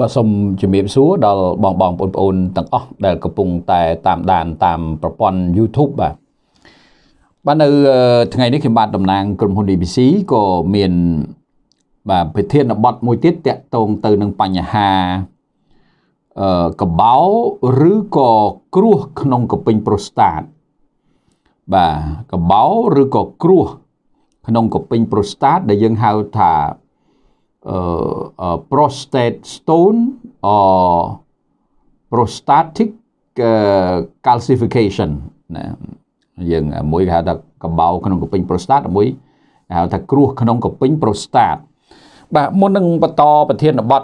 បាទសូមជំរាបសួរដល់បងបងប្អូនប្អូនទាំងអស់ដែលកំពុងតែតាមដានតាមប្រព័ន្ធ YouTube បាទបាទនៅថ្ងៃនេះខ្ញុំបាទតំណាង ក្រុមហ៊ុន ABC ក៏មានបាទប្រធានបទមួយទៀតតកតងទៅនឹងបញ្ហាអឺកបោឬក៏គ្រោះក្នុងកពេញប្រូស្តាតបាទកបោឬក៏គ្រោះក្នុងកពេញប្រូស្តាត ដែលយើងហៅថា uh, prostate stone or prostatic calcification ណាយើងមួយគេហៅថាកំបោរក្នុងកពេញ prostate មួយគេហៅថាគ្រោះក្នុងកពេញ prostate បាទមុននឹងបន្តប្រធានបទត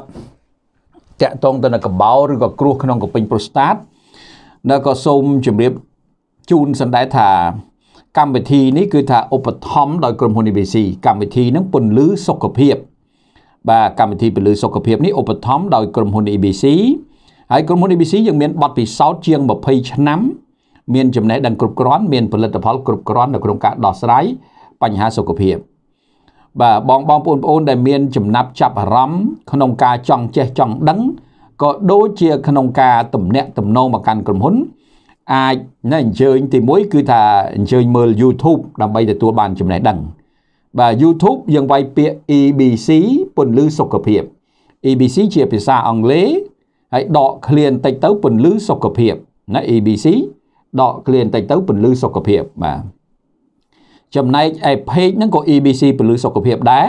កតងទៅនឹងកំបោរឬក៏គ្រោះក្នុងកពេញ prostate នៅក៏សូមជម្រាបជូនសន្តែថា កម្មវិធីនេះគឺ ថាឧបត្ថម្ភដោយក្រុមហ៊ុន ABC កម្មវិធីនឹងពន្លឺសុខភាពបាទកម្មវិធីពលឺសុខភាពនេះឧបត្ថម្ភដោយក្រុមហ៊ុន ABC ហើយក្រុមហ៊ុន ABC យើងមានប័ណ្ណពិសោធន៍ជាង20ឆ្នាំមានចំណេះដឹងគ្រប់គ្រាន់មានផលិតផល គ្រប់គ្រាន់នៅក្នុងការដោះស្រាយបញ្ហាសុខភាព បាទបងបងប្អូនប្អូន ដែលមាន ចំណាប់ចាប់អារម្មណ៍ក្នុងការចង់ចេះចង់ដឹងក៏ដូចជា ក្នុងការទំនាក់ទំនងមកកាន់ក្រុមហ៊ុន អាចណែអញ្ជើញទី1គឺថាអញ្ជើញមើល YouTube ដើម្បីទទួលបានចំណេះដឹងបាទ YouTube យើងវាយពាក្យ EBC ពន្លឺសុខភាព EBC ជាភាសាអង់គ្លេសហើយដកឃ្លានតិចទៅពន្លឺសុខភាពណា EBC ដកឃ្លានតិចទៅពន្លឺសុខភាពបាទចំណែកឯ page ហ្នឹងក៏ EBC ពន្លឺសុខភាពដែរ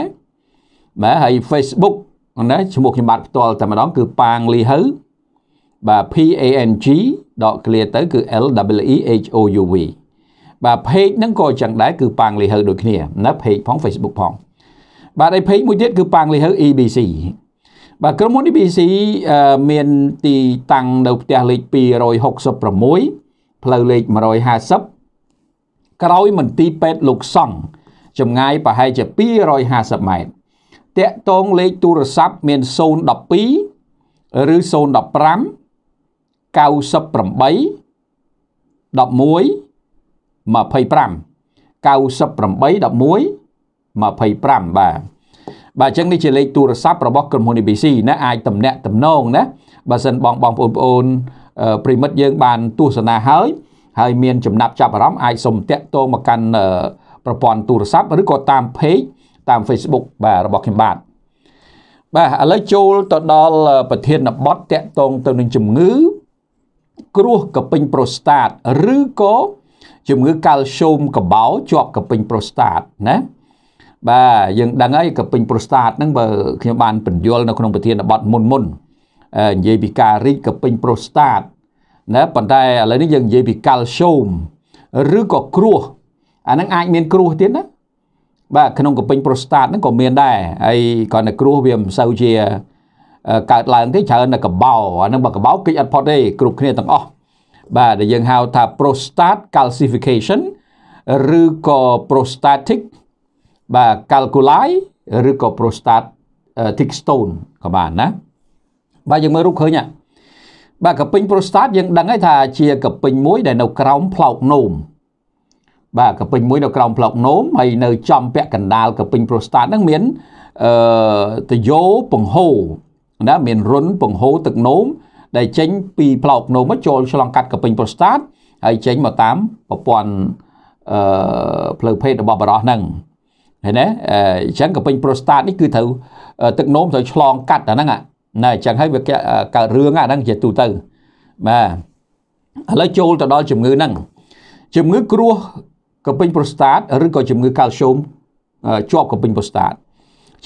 បាទហើយ Facebook ណាឈ្មោះខ្ញុំបាទផ្ទាល់តែម្ដងគឺប៉ាងលីហៅបាទ P A N G ដកឃ្លាទៅគឺ L W E H O U V បាទ page ហ្នឹងក៏ចឹងដែរគឺប៉ាងលីហៅដូចគ្នាណា page ផង Facebook ផងបាទហើយ page មួយទៀតគឺប៉ាងលីហៅ EBC បាទក្រុមហ៊ុន EBC មានទីតាំងនៅផ្ទះលេខ266ផ្លូវលេខ150ក្រោយមន្ទីរពេទ្យលោកសង្ឃចម្ងាយប្រហែលជា250ម៉ែត្រតាក់ទងលេខទូរស័ព្ទមាន012ឬ015 98 11 25 98 11 25បាទបាទអញ្ចឹងនេះជាលេខទូរស័ព្ទរបស់ក្រុមហ៊ុន ABC ណាអាចតំណាក់តំណងណាបើសិនបងបងប្អូនប្អូនប្រិមិត្តយើងបានទស្សនាហើយ ហើយមានចំណាប់ចាប់អារម្មណ៍អាចសុំតាក់ទងមកកាន់ប្រព័ន្ធទូរស័ព្ទឬក៏តាម page តាម Facebook បាទរបស់ខ្ញុំបាទបាទឥឡូវចូលទៅដល់ប្រធានបទតាក់ទងទៅនឹងជំងឺ គ្រោះកពេញប្រូស្តាតឬក៏ជំងឺកាល់ស្យូមកបោជាប់កពេញប្រូស្តាតណាបាទយើងដឹងហើយកពេញប្រូស្តាតហ្នឹងបើខ្ញុំបានបញ្យល់នៅក្នុងប្រធានបទមុនមុននិយាយពីការរីកកពេញប្រូស្តាតណាប៉ុន្តែឥឡូវនេះយើងនិយាយពីកាល់ស្យូមឬក៏គ្រោះអាហ្នឹងអាចមានគ្រោះទៀតណាបាទក្នុងកពេញប្រូស្តាតហ្នឹងក៏មានដែរហើយគ្រាន់តែគ្រោះវាមិនសូវជាកើតឡើងទេច្រើនតែកបោអាហ្នឹងបើកបោគេចអត់ផុតទេគ្រប់គ្នាទាំងអស់បាទដែលយើងហៅថា prostate calcification ឬក៏ prostatic បាទ calculi ឬក៏ prostatic stone ក៏បានណាបាទយើងមើលរូបឃើញហ្នឹងបាទកពិញ prostate យើងដឹងហើយថាជាកពិញមួយដែលនៅក្រោមផ្លោកនោមបាទកពិញមួយនៅក្រោមផ្លោកនោមហើយនៅចំពាក់កណ្ដាលកពិញ prostate ហ្នឹងមានអឺតយោពង្ហូណាមានរុនពង្ហូទឹកនោមដែលចេញពីផ្លោកនោមមកចូលឆ្លងកាត់កពេញប្រូស្តាតហើយចេញមកតាមប្រព័ន្ធអឺផ្លូវភេទរបស់បរោះហ្នឹងឃើញទេអញ្ចឹងកពេញប្រូស្តាតនេះគឺត្រូវទឹកនោមត្រូវឆ្លងកាត់អាហ្នឹងណាអញ្ចឹងហើយវាកើតរឿងអាហ្នឹងជាទូទៅបាទឥឡូវចូលទៅដល់ជំងឺហ្នឹងជំងឺគ្រោះកពេញប្រូស្តាតឬក៏ជំងឺកាល់ស្យូមជាប់កពេញប្រូស្តាត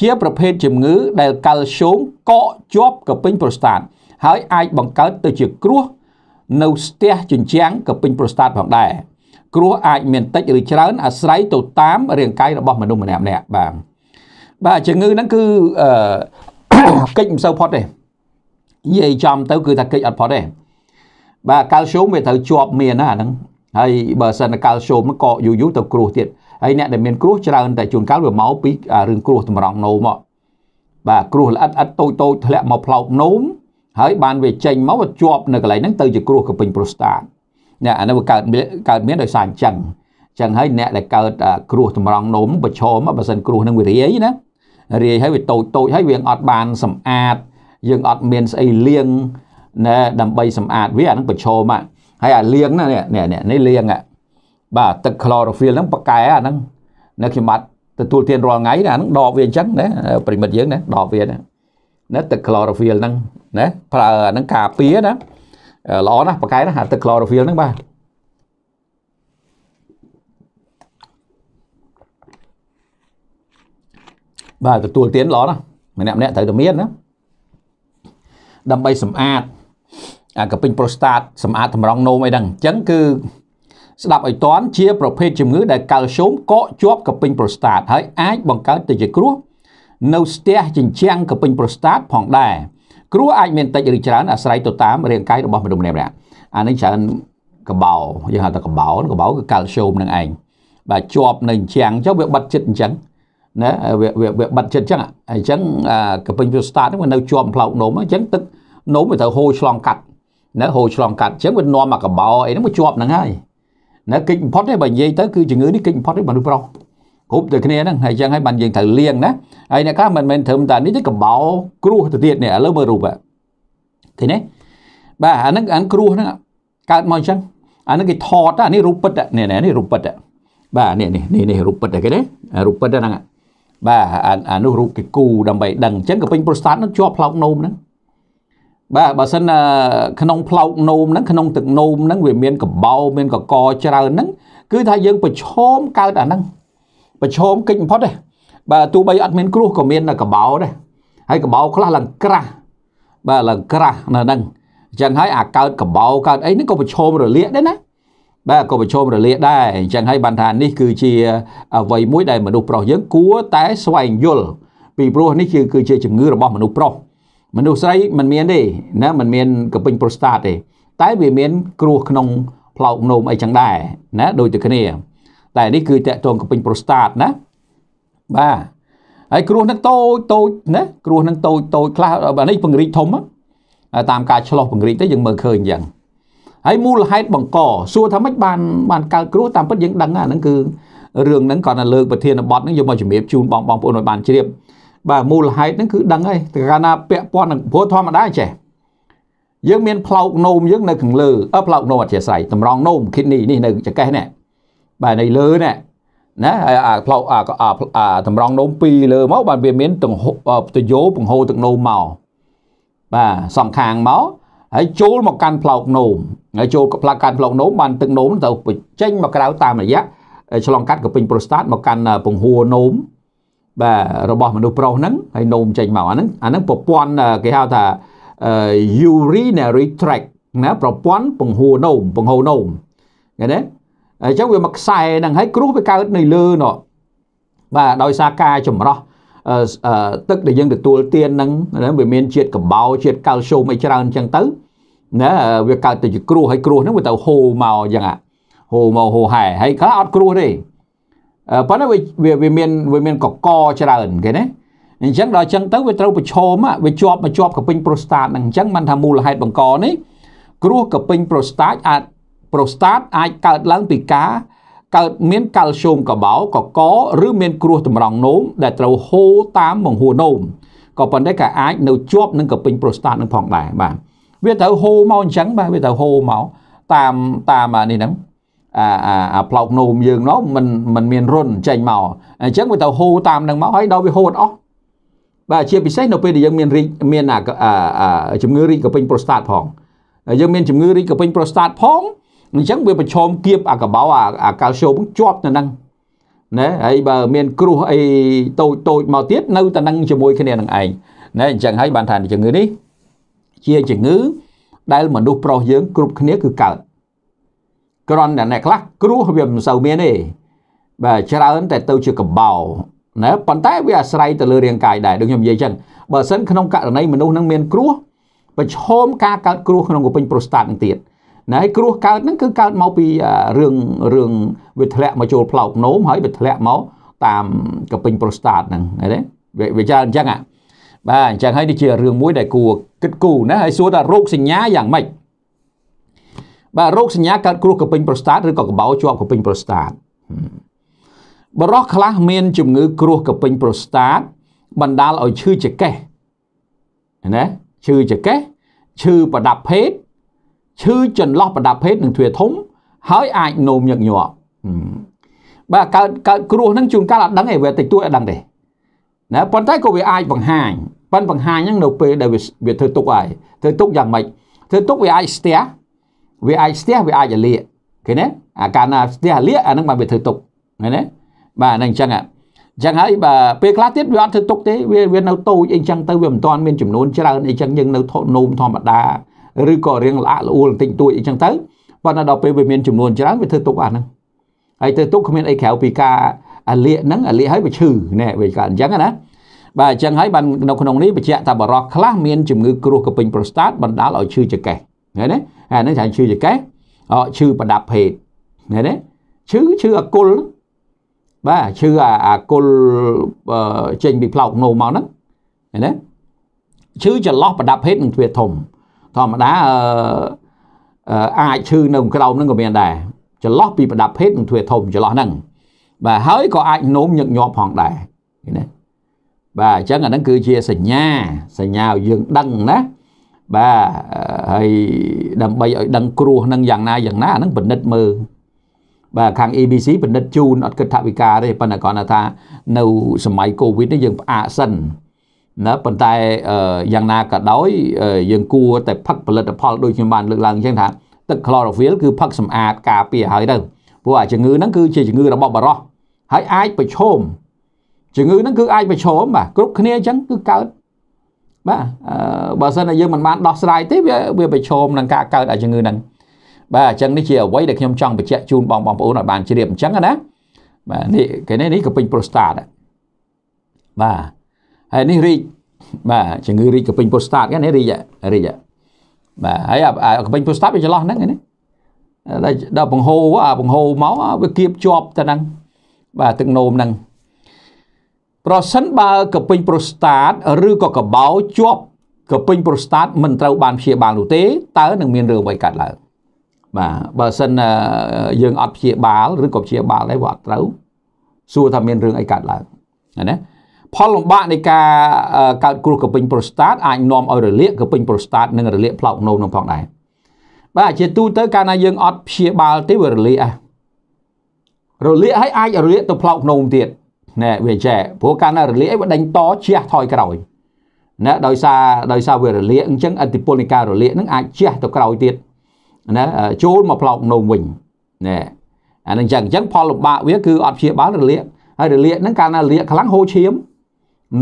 ជាប្រភេទជំងឺដែលកាល់ស្យូមកកជាប់កពេញប្រូស្តាតហើយអាចបង្កើតទៅជាគ្រោះនៅស្ទះជញ្ជាំងកពិញប្រូស្តាតផងដែរគ្រោះអាចមានតិចឬច្រើនអាស្រ័យទៅតាមរាងកាយរបស់មនុស្សម្នាក់ម្នាក់បាទបាទជំងឺហ្នឹងគឺអឺកិច្ចមិនសូវផុតទេនិយាយចំទៅគឺថាកិច្ចអត់ផុតទេបាទកាល់ស្យូមវាត្រូវជាប់មានណាអាហ្នឹងហើយបើសិនកាល់ស្យូមក៏យូរយូរទៅ គ្រោះទៀតហើយអ្នកដែលមានគ្រោះច្រើនតែជួនកាលវាមកពីរឿងគ្រោះតម្រង់នោមមកបាទគ្រោះល្អិតអិតតូចតូចធ្លាក់មកផ្លោកនោមហើយបានវាចេញមកវាជាប់នៅកន្លែងហ្នឹងទៅជាគ្រោះកពេញប្រូស្តាតអ្នកអានេះវាកើតកើតមានដោយសារអញ្ចឹងអញ្ចឹងហើយអ្នកដែលកើតគ្រោះតម្រង់នោមប្រឈមបើសិនគ្រោះហ្នឹងវារាយណារាយហើយវាតូចតូចហើយវាអត់បានសម្អាត យើងអត់មានស្អីលាងណែដើម្បីសម្អាតវាអានឹងប្រឈមហើយអាលាងណានេះនេះនេះលាងបាទទឹក chlorophyll ហ្នឹងប៉កែអាហ្នឹងនៅ ខ្ញុំបាទទទួលទានរាល់ថ្ងៃណាហ្នឹងដបវាអញ្ចឹងណាប្រិមិត្តយើងណាដបវាណាទឹក chlorophyll ហ្នឹងណាប្រើអានឹងការពារណាល្អណាស់ប៉ាកែណាអាទឹក chlorophyll ហ្នឹងបាទបាទទទួលទានល្អណាស់ម្នាក់ម្នាក់ត្រូវតែមានណាដើម្បីសម្អាត អាកពេញប្រូស្តាត សម្អាតតម្រងនោមអីហ្នឹងអញ្ចឹងគឺ ស្ដាប់ឲ្យតន់ជាប្រភេទជំងឺដែលកាល់ស្យូមកកជាប់កពេញប្រូស្តាតហើយអាចបង្កើតទៅជាគ្រោះ នៅស្ទះជញ្ជាំងកពេញប្រូស្តាតផងដែរគ្រោះអាចមានតិចឬច្រើនអាស្រ័យទៅតាមរាងកាយរបស់មនុស្សម្នាក់ម្នាក់អានេះច្រើនកបោយើងហៅថាកបោកបោគឺកាល់ស្យូមនឹងឯងបាទជាប់នៅអញ្ចឹងចុះវាបិទចិត្តអញ្ចឹងណាវាវាបិទចិត្តអញ្ចឹងអញ្ចឹងកពេញវាស្តាតហ្នឹងវានៅជាប់ផ្លោកនោមអញ្ចឹងទឹកនោមវាត្រូវហូរឆ្លងកាត់ណាហូរឆ្លងកាត់អញ្ចឹងវានាំមកកបោអីហ្នឹងវាជាប់ហ្នឹងហើយណាគិតបំផុតទេបើនិយាយទៅគឺជំងឺនេះគិតបំផុតទេមនុស្សប្រុសគ្រប់តែគ្នាហ្នឹងហើយអញ្ចឹងហើយបានយើងត្រូវលៀងណាហើយអ្នកខ្លះមិនមែនត្រឹមតែនេះទេកបោគ្រោះទៅទៀតនេះឥឡូវមើលរូបឃើញទេបាទអាហ្នឹងអានគ្រោះហ្នឹងកើតមកអញ្ចឹងអាហ្នឹងគេថតអានេះរូបពិតនេះនេះរូបពិតបាទនេះនេះនេះរូបពិតគេទេរូបពិតហ្នឹងបាទអានោះរូបគេគូដើម្បីដឹងអញ្ចឹងក៏ពេញប្រូស្តាតនោះជាប់ផ្លោកនោមហ្នឹងបាទបើសិនក្នុងផ្លោកនោមហ្នឹងក្នុងទឹកនោមហ្នឹងវាមានកបោមានកកច្រើនហ្នឹងគឺថាយើងប្រឈមកើតអាហ្នឹងប្រឈមកិច្ចបំផុតទេបាទទោះបីអត់មានគ្រោះក៏មានកបោដែរហើយកបោខ្លះឡើងក្រាស់បាទឡើងក្រាស់នៅហ្នឹងអញ្ចឹងហើយអាកើតកបោកើតអីហ្នឹងក៏ប្រឈមរលាកដែរណាបាទក៏ប្រឈមរលាកដែរអញ្ចឹងហើយបានថានេះគឺជាអ្វីមួយដែលមនុស្សប្រុសយើងគួរតែស្វែងយល់ពីព្រោះនេះគឺគឺជាជំងឺ របស់មនុស្សប្រុសមនុស្សស្រីមិនមានទេណាមិនមានកពេញប្រូស្តាតទេ តែវាមាន គ្រោះក្នុងផ្លោកនោមអីចឹងដែរណា ដូចតែគ្នាតែនេះគឺតកតងកំពេញប្រូស្តាតណាបាទហើយគ្រោះនឹងតូចតូចណាគ្រោះនឹងតូចតូចខ្លះអានេះពង្រីកធំតាមការឆ្លោះពង្រីកទៅយើងមើលឃើញយ៉ាងហើយមូលហេតុបង្កសួរថាម៉េចបានបានកើតគ្រោះតាមពិតយើងដឹងហ្នឹងគឺរឿងហ្នឹងគាត់តែលើកប្រធានបទហ្នឹងយកមកជំរាបជូនបងបងប្អូនឲ្យបានជ្រាបបាទមូលហេតុហ្នឹងគឺដឹងហើយតែកាលណាពាក់ព័ន្ធនឹងព្រោះធម្មតាចេះយើង មាន ផ្លោកនោមយើងនៅខាងលើអើផ្លោកនោមអធិស្ស្រ័យតម្រងនោម kidney នេះនៅចង្កេះនេះបាទនៅលើណែណាហើយអាផ្លោកអាអាតម្រងនោម2លើមកបាទវាមានទាំងទយោពង្ហូរទឹកនោមមកបាទសំខាងមកហើយចូលមកកាន់ផ្លោកនោមហើយចូលផ្លាក់កាន់ផ្លោកនោមបានទឹកនោមទៅបញ្ចេញមកក្រៅតាមរយៈឆ្លងកាត់កពេញប្រូស្តាតមកកាន់ពង្ហួរនោមបាទរបស់មនុស្សប្រុសហ្នឹងហើយនោមចេញមកអាហ្នឹងអាហ្នឹងប្រព័ន្ធគេហៅថា urinary tract ណាប្រព័ន្ធពង្ហួរនោមពង្ហូរនោមឃើញទេអញ្ចឹងវាមកខ្សែហ្នឹងហើយគ្រោះវាកើតនៅលើនោះបាទដោយសារការចម្រោះទឹកដែលយើងទទួលទានហ្នឹងវាមានជាតិកំបោរជាតិកាល់ស្យូមអីច្រើនអញ្ចឹងទៅណាវាកើតទៅជាគ្រោះហើយគ្រោះហ្នឹងវាទៅហូរមកអញ្ចឹងហូរមកហូរហែហើយខ្លះអត់គ្រោះទេប៉ុន្តែវាវាមានវាមានកកច្រើនគេណាអញ្ចឹងដល់អញ្ចឹងទៅវាត្រូវប្រឈមវាជាប់មកជាប់កពេញប្រូស្តាតហ្នឹងអញ្ចឹងមិនថាមូលហេតុបង្កនេះគ្រោះកពេញប្រូស្តាតអាចប្រូស្តាតអាចកើតឡើងពីការកើតមានកាល់ស្យូមកបោកកឬមានគ្រោះតម្រង់នោមដែលត្រូវហូរតាមមង្ហួរនោមក៏ប៉ុន្តែក៏អាចនៅជាប់នឹងកពេញប្រូស្តាតនឹងផងដែរបាទវាត្រូវហូរមកអញ្ចឹងបាទវាត្រូវហូរមកតាមតាមនេះហ្នឹងអាអាផ្លោកនោមយើងនោះมันมันមានរុនចេញមកអញ្ចឹងវាទៅហូរតាមនឹងមកហើយដល់វាហូរអស់បាទជាពិសេសនៅពេលដែលយើងមានរីកមានអាជំងឺរីកកពេញប្រូស្តាតផងយើងមានជំងឺរីកកពេញប្រូស្តាតផងអញ្ចឹងវាប្រឈមគៀបអាកបោអាកាល់ស្យូមជាប់ទៅនឹងណាហើយបើមានគ្រោះអីតូចតូចមកទៀតនៅតែនឹងជាមួយគ្នានឹងឯងណាអញ្ចឹងហើយបានថាជំងឺនេះជាជំងឺដែលមនុស្សប្រុសយើង គ្រប់គ្នាគឺកើតគ្រាន់តែអ្នកខ្លះគ្រោះវាមិនសូវមានទេបាទច្រើនតែទៅជាកបោណាប៉ុន្តែវាអាស្រ័យទៅលើរាងកាយដែរដូចខ្ញុំនិយាយចឹងបើសិនក្នុងករណីមនុស្សនឹងមានគ្រោះប្រឈមការកើតគ្រោះក្នុងកុពេញប្រូស្តាតនឹងទៀតណាហើយគ្រោះកើតហ្នឹងគឺកើតមកពីរឿងរឿងវាធ្លាក់មកចូលផ្លោកនោមហើយវាធ្លាក់មកតាមកពេញប្រូស្តាតហ្នឹងឃើញទេវាច្រើនអញ្ចឹងបាទអញ្ចឹងហើយនេះជារឿងមួយដែលគួរគិតគូរណាហើយសួរថារោគសញ្ញាយ៉ាងម៉េចបាទរោគសញ្ញាកើតគ្រោះកពេញប្រូស្តាតឬក៏កបោជាប់កពេញប្រូស្តាតបរោះខ្លះមាន ជំងឺ គ្រោះកពេញប្រូស្តាត បណ្ដាលឲ្យឈឺចង្កេះណាឈឺចង្កេះឈឺប្រដាប់ភេទឈឺចន្លោះប្រដាប់ភេទនឹងទ្វាធំហើយអាចនោមញឹកញាប់បាទកើតកើតគ្រោះហ្នឹងជួនកាលអត់ដឹងទេវាតិចតួចអត់ដឹងទេណាប៉ុន្តែក៏វាអាចបង្ហាញប៉ុន្តែបង្ហាញហ្នឹងនៅពេលដែលវាធ្វើទុកហើយធ្វើទុកយ៉ាងម៉េចធ្វើទុកវាអាចស្ទះវាអាចស្ទះវាអាចលាកឃើញទេអាកាលណាស្ទះលាកអាហ្នឹងបានវាធ្វើទុកឃើញទេបាទហ្នឹងអញ្ចឹងអញ្ចឹងហើយបើពេលខ្លះទៀតវាអត់ធ្វើទុកទេវាវានៅតូចអីអញ្ចឹងទៅវាមិនទាន់មានចំនួនច្រើនអីអញ្ចឹងយើងនៅធនោមធម្មតាឬក៏រៀងល្អល្អួលបន្តិចតួចអីចឹងទៅប៉ុន្តែដល់ពេលវាមានចំនួនច្រើនវាធ្វើទុកអាហ្នឹងហើយធ្វើទុកគ្មានអីក្រៅពីការអាលៀកហ្នឹងអាលៀកហើយវាឈឺណែវាក៏អញ្ចឹងណាបាទអញ្ចឹងហើយបាននៅក្នុងនេះបញ្ជាក់ថាបរោះខ្លះមានជំងឺគ្រោះកពេញប្រូស្តាតបណ្ដាលឲ្យឈឺចង្កេះឃើញទេអាហ្នឹងថាឈឺចង្កេះអឈឺប្រដាប់ភេទឃើញទេឈឺឈឺអគុលបាទឈឺអាគុលចេញពីផ្លោកនោមមកហ្នឹងឃើញទេឈឺចន្លោះប្រដាប់ភេទនឹងទ្វាធំធម្មតាអាចឈឺនៅក្រោមនឹងក៏មានដែរចន្លោះពីប្រដាប់ភេទនឹងទ្វាធំចន្លោះហ្នឹងបាទហើយក៏អាចនោមញឹកញាប់ផងដែរឃើញទេបាទអញ្ចឹងអាហ្នឹងគឺជាសញ្ញាសញ្ញាឲ្យយើងដឹងណាបាទហើយដើម្បីឲ្យដឹងគ្រោះនឹងយ៉ាងណាយ៉ាងណាអាហ្នឹងពិនិត្យមើលបាទខាង ABC ពិនិត្យជូនអត់គិតថាវិការទេប៉ុន្តែគ្រាន់តែថានៅសម័យកូវីដនេះយើងផ្អាកសិនណាប៉ុន្តែយ៉ាងណាក៏ដោយយើងគួរតែផឹកផលិតផលដូចខ្ញុំបានលើកឡើងអញ្ចឹងថា ទឹក chlorophyll គឺផឹកសម្អាតការពារហើយទៅព្រោះអាជំងឺហ្នឹងគឺជាជំងឺរបស់បរោះហើយអាចប្រឈមជំងឺហ្នឹងគឺអាចប្រឈមបាទគ្រប់គ្នាអញ្ចឹងគឺកើតបាទបើសិនតែយើងមិនបានដោះស្រាយទេវាវាប្រឈមនឹងការកើតអាជំងឺហ្នឹងបាទអញ្ចឹងនេះជាអ្វីដែលខ្ញុំចង់បញ្ជាក់ជូនបងបងប្អូនឲ្យបានជ្រាបអញ្ចឹងណាបាទនេះគេនេះនេះក៏ពេញប្រូស្តាតបាទហើយនេះរីកបាទជំងឺរីកកពេញពុស្តាតហ្នឹងរីករីកបាទហើយអាកពេញពុស្តាតវាចន្លោះហ្នឹងណាដល់បង្ហូរអាបង្ហូរមកវាគៀបជាប់ទៅហ្នឹងបាទទឹកនោមហ្នឹងប្រសិនបើកពេញប្រូស្តាតឬក៏កបោជាប់កពេញប្រូស្តាតមិនត្រូវ បានព្យាបាលនោះទេតើនឹងមានរឿងអ្វីកើតឡើងបាទបើសិនយើងអត់ព្យាបាលឬក៏ព្យាបាលហើយវាអត់ត្រូវ សួរថាមានរឿងអីកើតឡើងណាផលលំបាកនៃការកើតគ្រោះកពិញប្រូស្តាតអាចនាំឲ្យរលាកកពិញប្រូស្តាតនិងរលាកផ្លោកនោមនឹងផងដែរបាទជាទូទៅកាលណាយើងអត់ព្យាបាលទេវារលាករលាកហើយអាចរលាកទៅផ្លោកនោមទៀតណែវាចែព្រោះកាលណារលាកអីវាដេញតជះថយក្រោយណាដោយសារដោយសារវារលាកអញ្ចឹងអតិពលនៃការរលាកនឹងអាចជះទៅក្រោយទៀតណាចូលមកផ្លោកនោមវិញណែអានឹងអញ្ចឹងអញ្ចឹងផលលំបាកវាគឺអត់ព្យាបាលរលាកហើយរលាកហ្នឹងកាលណារលាកខ្លាំងហូរឈាម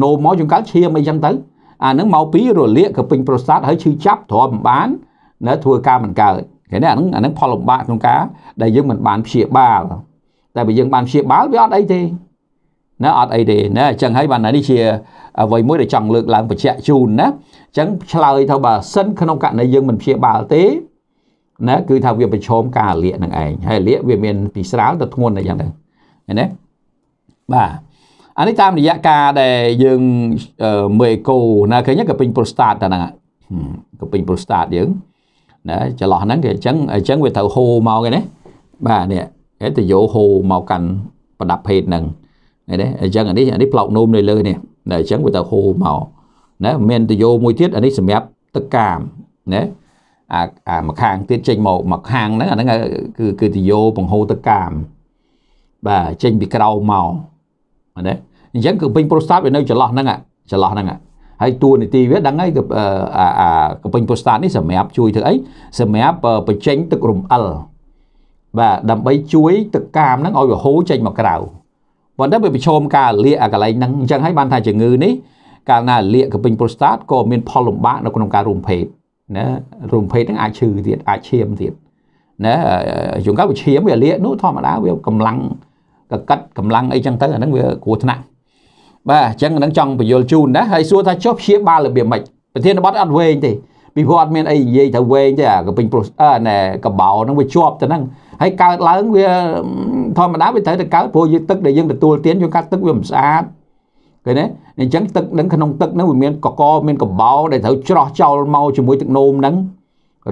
នោមមកចង្កើតឈាមអីចឹងទៅអាហ្នឹងមកពីរលាកក៏ពេញប្រសាទហើយឈឺចាប់ទ្រាំមិនបានណាធ្វើការមិនកើតឃើញទេអាហ្នឹងអាហ្នឹងផលលំបាកក្នុងការដែលយើងមិនបានព្យាបាលតែបើយើងបានព្យាបាលវាអត់អីទេណាអត់អីទេណាអញ្ចឹងហើយបាននេះជាអ្វីមួយដែលចង់លើកឡើងបញ្ជាក់ជូនណាអញ្ចឹងឆ្លើយថាបើសិនក្នុងករណីយើងមិនព្យាបាលទេណាគឺថាវាប្រឈមការលាកនឹងឯងហើយលាកវាមានពីស្រាលទៅធ្ងន់អីយ៉ាងទៅឃើញទេបាទអានេះតាមរយៈការដែលយើងមើលអេកូណាឃើញក៏ពេញប្រូស្តាតតែហ្នឹងក៏ពេញប្រូស្តាតយើងណាចន្លោះហ្នឹងគេអញ្ចឹងអញ្ចឹងវាត្រូវហូរមកគេណាបាទនេះគេទៅយកហូរមកកាន់ប្រដាប់ភេទហ្នឹងណាអញ្ចឹងអានេះអានេះផ្លោកនោមនៅលើនេះណាអញ្ចឹងវាទៅហូរមកណាមានទៅយកមួយទៀតអានេះសម្រាប់ទឹកកាមណាអាអាមួយខាងទៀតចេញមកមួយខាងហ្នឹងអាហ្នឹងគឺគឺទៅយកបង្ហូរទឹកកាមបាទចេញពីក្រៅមកមែនទេអញ្ចឹងគឺពេញប្រុសស្តាតវានៅចន្លោះហ្នឹងចន្លោះហ្នឹងហើយតួនាទីវាដឹងហើយគឺអាកំពេញប្រុសស្តាតនេះសម្រាប់ជួយធ្វើអីសម្រាប់បញ្ចេញទឹករំអិលបាទដើម្បីជួយទឹកកាមហ្នឹងឲ្យវាហូរចេញមកក្រៅប៉ុន្តែវាប្រឈមការលាកអាកន្លែងហ្នឹងអញ្ចឹងហើយបានថាជំងឺនេះកាលណាលាកកំពេញប្រូស្តាតក៏មានផលលំបាកនៅក្នុងការរួមភេទណារួមភេទហ្នឹងអាចឈឺទៀតអាចឈាមទៀតណាជួនកាលវាឈាមវាលាកនោះធម្មតាវាកម្លាំងកកាត់កម្លាំងអីចឹងទៅអាហ្នឹងវាគ្រោះថ្នាក់បាទអញ្ចឹងហ្នឹងចង់បញ្យលជូនណាហើយសួរថាចុះព្យាបាលរបៀបម៉េចប្រធានបទអត់វែងទេពីព្រោះអត់មានអីនិយាយទៅវែងទេអាកពេញប្រុសអឺណែកបោហ្នឹងវាជាប់ទៅហ្នឹងហើយកើតឡើងវាធម្មតាវាត្រូវតែកើតព្រោះយើងទឹកដែលយើងទទួលទានយើងកាត់ទឹកវាមិនស្អាតឃើញទេអញ្ចឹងទឹកនឹងក្នុងទឹកនឹងវាមានកកមានកបោដែលត្រូវច្រោះចោលមកជាមួយទឹកនោមហ្នឹង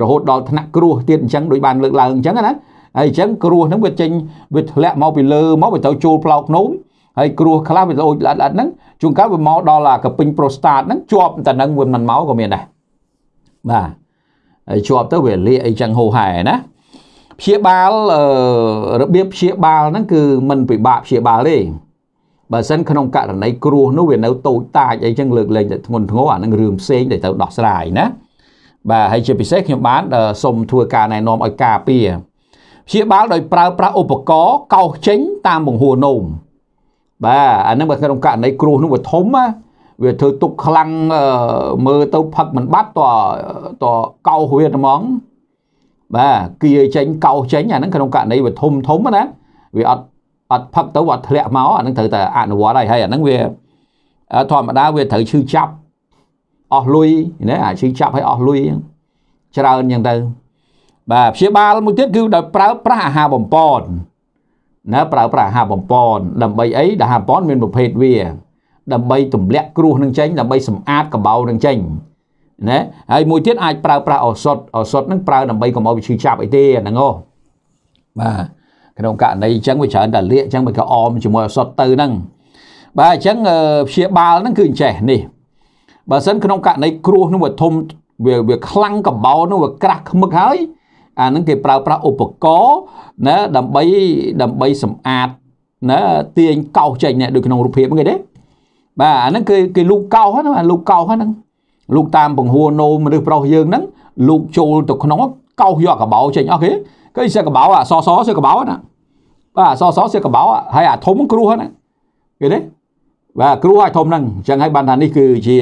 រហូតដល់ថ្នាក់គ្រោះទៀតអញ្ចឹងដូចបានលើកឡើងអញ្ចឹងណាហើយអញ្ចឹងគ្រោះហ្នឹងវាចេញវាធ្លាក់មកពីលើមកវាទៅចូលផ្លោកភ្នំហើយគ្រោះខ្លះវាអូចឡាត់ឡាត់ហ្នឹងជួនកាលវាមកដល់អាកពេញប្រូស្តាតហ្នឹងជាប់តែនឹងវាមិនមកក៏មានដែរបាទហើយជាប់ទៅវាលាកអីចឹងហូហែណាព្យាបាលរបៀបព្យាបាលហ្នឹងគឺมันពិបាកព្យាបាលទេបើសិនក្នុងករណីគ្រោះនោះវានៅតូចតាចអីចឹងលើកលែងតែធ្ងន់ធ្ងរអានឹងរឿងផ្សេងដែលត្រូវដោះស្រាយណាបាទហើយជាពិសេសខ្ញុំបានសូមធ្វើការណែនាំឲ្យការពារព្យាបាលដោយប្រើប្រាស់ឧបករណ៍កោសចេញតាមបង្ហួរនោមបាទអានឹងបើក្នុងករណីគ្រោះនោះវាធំណាវាធ្វើទុកខ្លាំងមើលទៅផឹកមិនបាត់តតកោសវាហ្មងបាទគៀចេញកោសចេញអានឹងក្នុងករណីវាធំធំណាវាអត់អត់ផឹកទៅវាធ្លាក់មកអានឹងត្រូវតែអនុវត្តហើយហើយអានឹងវាធម្មតាវាត្រូវឈឺចាប់អស់លុយណាឈឺចាប់ហើយអស់លុយច្រើនអញ្ចឹងទៅបាទព្យាបាលមួយទៀតគឺដោយប្រើប្រាស់អាហារបំប៉នណាប្រើប្រាស់អាហារបំប៉នដើម្បីអីដែលអាហារបំប៉នមានប្រភេទវា ដើម្បីទម្លាក់គ្រោះនឹងចេញដើម្បីសម្អាតកបោនឹងចេញណាហើយមួយទៀតអាចប្រើប្រាស់ឱសថឱសថនឹងប្រើដើម្បីកុំឲ្យវាឈឺចាប់អីទេហ្នឹងហ៎បាទក្នុងករណីអញ្ចឹងវាច្រើនតែលាកអញ្ចឹងវាក៏អមជាមួយឱសថទៅហ្នឹងបាទអញ្ចឹងព្យាបាលហ្នឹងគឺអញ្ចេះនេះបើសិនក្នុងករណីគ្រោះនឹងវាធំវាវាខ្លាំងកបោនឹងវាក្រាស់ខ្មឹកហើយអានឹងគេប្រើប្រាស់ឧបករណ៍ណាដើម្បីដើម្បីសម្អាតណាទាញកោសចេញនេះដូចក្នុងរូបភាពហ្នឹងគេទេបាទអាហ្នឹងគេគេលូកកោសហ្នឹងអាលូកកោសហ្នឹងលូកតាមពង្ហួរនោមមនុស្សប្រុសយើងហ្នឹងលូកចូលទៅក្នុងកោសយកកបោចេញអស់គេគេសិកបោអាសសសិកបោណាបាទអសសសិកបោហើយអាធំគ្រូហ្នឹងគេទេបាទគ្រូឲ្យធំហ្នឹងអញ្ចឹងហើយបានថានេះគឺជា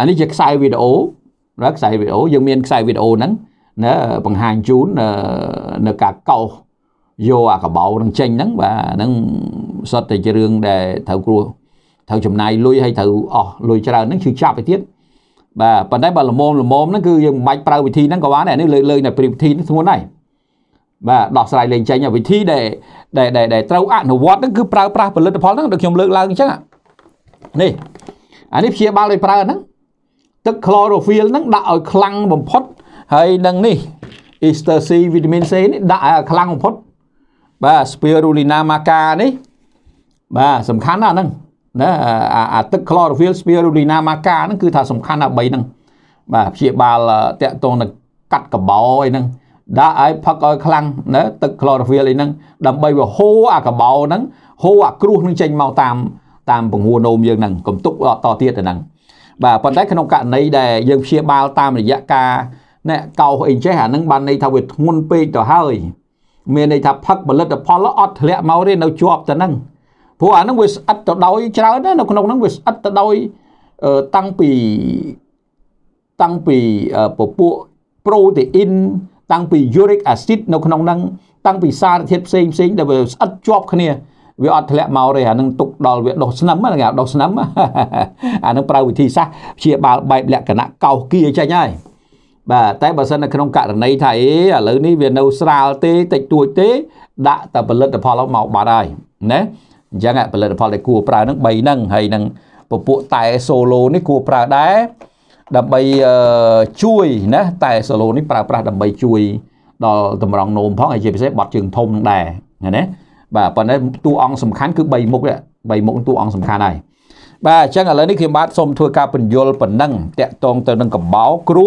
អានេះជាខ្សែវីដេអូណាខ្សែវីដេអូយើងមានខ្សែវីដេអូហ្នឹងណាបង្ហាញជូននៅការកោសយកអាកបោនឹងចេញហ្នឹងបាទហ្នឹងសុទ្ធតែជារឿងដែលត្រូវគ្រោះត្រូវចំណាយលុយហើយត្រូវអស់លុយច្រើនហ្នឹងគឺចាប់ទៅទៀតបាទប៉ុន្តែបើល្មមល្មមហ្នឹងគឺយើងមិនបាច់ប្រើវិធីហ្នឹងក៏បានដែរនេះលើកលើកតែព្រៀបវិធីហ្នឹងធ្ងន់ហើយបាទដោះស្រាយលេងចេញវិធីដែលដែលដែលត្រូវអនុវត្តហ្នឹងគឺប្រើប្រាស់ផលិតផលហ្នឹងដូចខ្ញុំលើកឡើងអញ្ចឹងនេះអានេះព្យាបាលដោយប្រើហ្នឹងទឹក chlorophyll ហ្នឹងដាក់ឲ្យខ្លាំងបំផុតហើយនឹងនេះ Easter C វីតាមីន C នេះដាក់ឲ្យខ្លាំងបំផុតបាទ spirulina maca នេះបាទសំខាន់ណាស់ហ្នឹងណាអាទឹក chlorophyll spirulina maca ហ្នឹងគឺថាសំខាន់ណាស់3ហ្នឹងបាទព្យាបាលតាក់ទងនឹងកាត់កបោអីហ្នឹងដាក់ឲ្យផឹកឲ្យខ្លាំងណាទឹក chlorophyll អីហ្នឹងដើម្បីវាហូរអាកបោហ្នឹងហូរអាគ្រោះហ្នឹងចេញមកតាមតាមពងួនោមយើងហ្នឹងកុំទុកតទៀតទៅហ្នឹងបាទប៉ុន្តែក្នុងករណីដែលយើងព្យាបាលតាមរយៈការអ្នកកោសអីចេះអានឹងបានន័យថាវាធ្ងន់ពេកទៅហើយមានន័យថាផឹកផលិតផលអត់ធ្លាក់មកទេនៅជាប់ទៅនឹងព្រោះអានឹងវាស្អិតទៅដោយច្រើនណានៅក្នុងហ្នឹងវាស្អិតទៅដោយតាំងពីតាំងពីពពួកប្រូតេអ៊ីនតាំងពី uric acid នៅក្នុងហ្នឹងតាំងពីសារធាតុផ្សេងផ្សេងដែលវា ស្អិតជាប់គ្នាវាអត់ធ្លាក់មកទេអានឹងទុកដល់វាដុះស្នឹមហ្នឹងគេដុះស្នឹមអានឹងប្រើវិធីសាស្ត្រព្យាបាលបែបលក្ខណៈកោសគីអញ្ចឹងហើយបាទតែបើសិននៅក្នុងករណីថាអេឥឡូវនេះវានៅស្រាលទេ តិចតួចទេដាក់តែផលិតផលមកបាត់ហើយណាអញ្ចឹងផលិតផលដែលគួរប្រើហ្នឹង3ហ្នឹងហើយនឹងពពួកតែ solo នេះគួរប្រើដែរដើម្បីជួយណាតែ solo នេះប្រើប្រាស់ដើម្បីជួយ ដល់តម្រង់នោមផងហើយជាពិសេសបត់ជើងធំនឹងដែរណាបាទប៉ុន្តែតួអង្គសំខាន់គឺ3មុខ3មុខតួអង្គសំខាន់ហើយបាទអញ្ចឹងឥឡូវនេះខ្ញុំបាទសូមធ្វើការពន្យល់ប៉ុណ្ណឹងតាក់ទងទៅនឹងកបោគ្រូ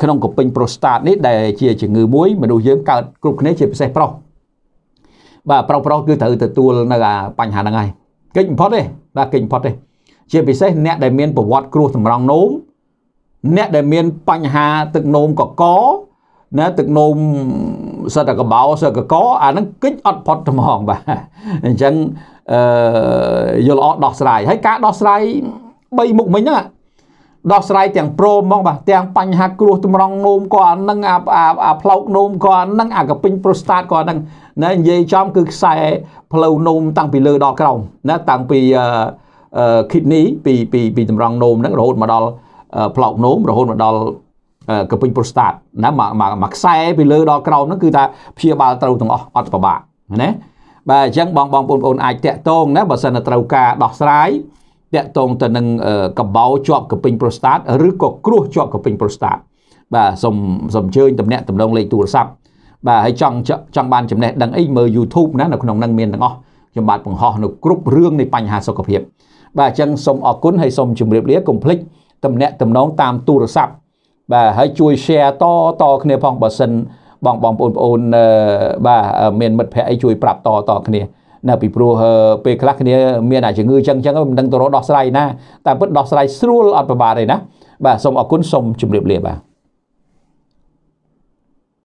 ក្នុងកពិញប្រូស្តាតនេះដែលជាជំងឺមួយ មនុស្សយើងកើតគ្រប់គ្នា ជាពិសេសប្រុសបាទប្រុសប្រុសគឺត្រូវទទួលនៅអាបញ្ហាហ្នឹងហើយគេចបំផុតទេបាទគេចបំផុតទេជាពិសេសអ្នកដែលមានប្រវត្តិគ្រោះសម្រងនោមអ្នកដែលមានបញ្ហាទឹកនោមកកណាទឹកនោមសិតតែកបោសិតកកអាហ្នឹងគេចអត់ផុតថ្មងបាទអញ្ចឹងអឺយល់អត់ដោះស្រាយហើយការដោះស្រាយ3មុខមិញហ្នឹងដោះស្រាយទាំងព្រមហ្មងបាទទាំងបញ្ហាគ្រោះតម្រង់នោមក៏អានឹងអាផ្លោកនោមក៏អានឹងអាកពេញប្រូស្តាតក៏អានឹងណានិយាយចំគឺខ្សែផ្លូវនោមតាំងពីលើដល់ក្រោមណាតាំងពីអឺ kidney ពីពីពីតម្រង់នោមហ្នឹងរហូតមកដល់ផ្លោកនោមរហូតមកដល់កពេញប្រូស្តាតណាមកមកខ្សែពីលើដល់ក្រោមហ្នឹងគឺថាព្យាបាលត្រូវទាំងអស់អត់ប្របាកណាបាទអញ្ចឹងបងបងប្អូនអាចតាក់ទងណាបើសិនតែត្រូវការដោះស្រាយតកតងទៅនឹងកបោជាប់កពេញប្រូស្តាតឬក៏គ្រោះជាប់កពេញប្រូស្តាតបាទសូមសូមអញ្ជើញតំណាក់តំណងលេខទូរស័ព្ទបាទហើយចង់ចង់បានចំណេះដឹងអីមើល YouTube ណានៅក្នុងនឹងមានទាំងអស់ខ្ញុំបាទបង្ហោះនៅគ្រប់រឿងនៃបញ្ហាសុខភាព បាទអញ្ចឹងសូមអរគុណហើយសូមជម្រាបលាកុំភ្លេចតំណាក់តំណងតាមទូរស័ព្ទបាទហើយជួយ share តតគ្នាផងបើសិនបងបងប្អូនបងប្អូនបាទមានមិត្តភ័ក្តិអីជួយប្រាប់តតគ្នាណាពីព្រោះពេលខ្លះគ្នាមានអាជំងឺចឹងចឹងមិនដឹងទៅរកដោះស្រាយណាតែពិតដោះស្រាយស្រួលអត់ពិបាកទេណាបាទសូមអរគុណសូមជម្រាបលាបាទ